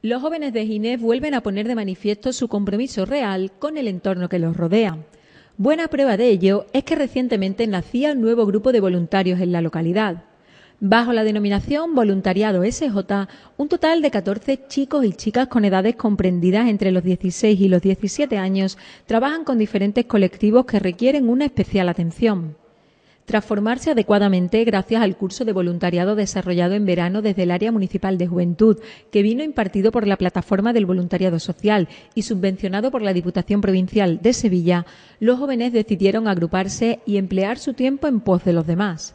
Los jóvenes de Ginés vuelven a poner de manifiesto su compromiso real con el entorno que los rodea. Buena prueba de ello es que recientemente nacía un nuevo grupo de voluntarios en la localidad. Bajo la denominación Voluntariado SJ, un total de 14 chicos y chicas con edades comprendidas entre los 16 y los 17 años trabajan con diferentes colectivos que requieren una especial atención. Transformarse adecuadamente gracias al curso de voluntariado desarrollado en verano desde el Área Municipal de Juventud, que vino impartido por la Plataforma del Voluntariado Social y subvencionado por la Diputación Provincial de Sevilla, los jóvenes decidieron agruparse y emplear su tiempo en pos de los demás.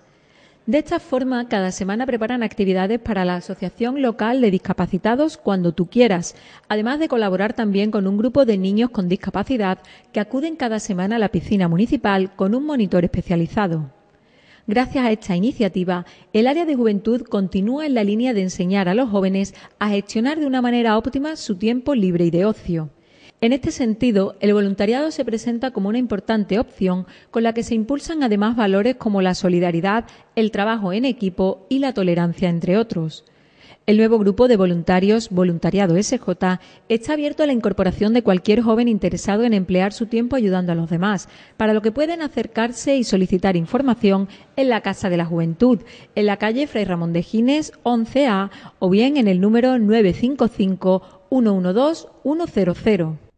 De esta forma, cada semana preparan actividades para la Asociación Local de Discapacitados cuando tú quieras, además de colaborar también con un grupo de niños con discapacidad que acuden cada semana a la piscina municipal con un monitor especializado. Gracias a esta iniciativa, el área de juventud continúa en la línea de enseñar a los jóvenes a gestionar de una manera óptima su tiempo libre y de ocio. En este sentido, el voluntariado se presenta como una importante opción con la que se impulsan además valores como la solidaridad, el trabajo en equipo y la tolerancia, entre otros. El nuevo grupo de voluntarios, Voluntariado SJ, está abierto a la incorporación de cualquier joven interesado en emplear su tiempo ayudando a los demás, para lo que pueden acercarse y solicitar información en la Casa de la Juventud, en la calle Fray Ramón de Gines 11A o bien en el número 955 112 100.